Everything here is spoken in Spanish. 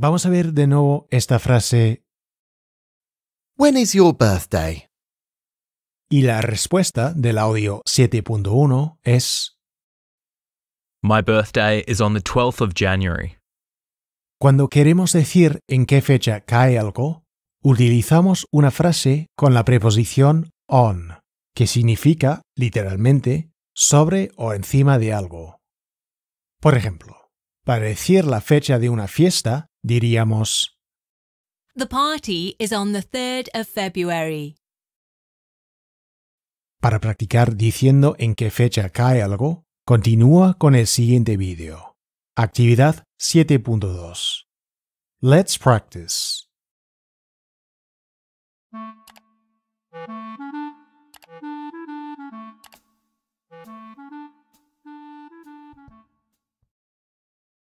Vamos a ver de nuevo esta frase. When is your birthday? Y la respuesta del audio 7.1 es My birthday is on the 12th of January. Cuando queremos decir en qué fecha cae algo, utilizamos una frase con la preposición on, que significa, literalmente, sobre o encima de algo. Por ejemplo, para decir la fecha de una fiesta, diríamos The party is on the 3rd of February. Para practicar diciendo en qué fecha cae algo, continúa con el siguiente vídeo. Actividad 7.2. Let's practice.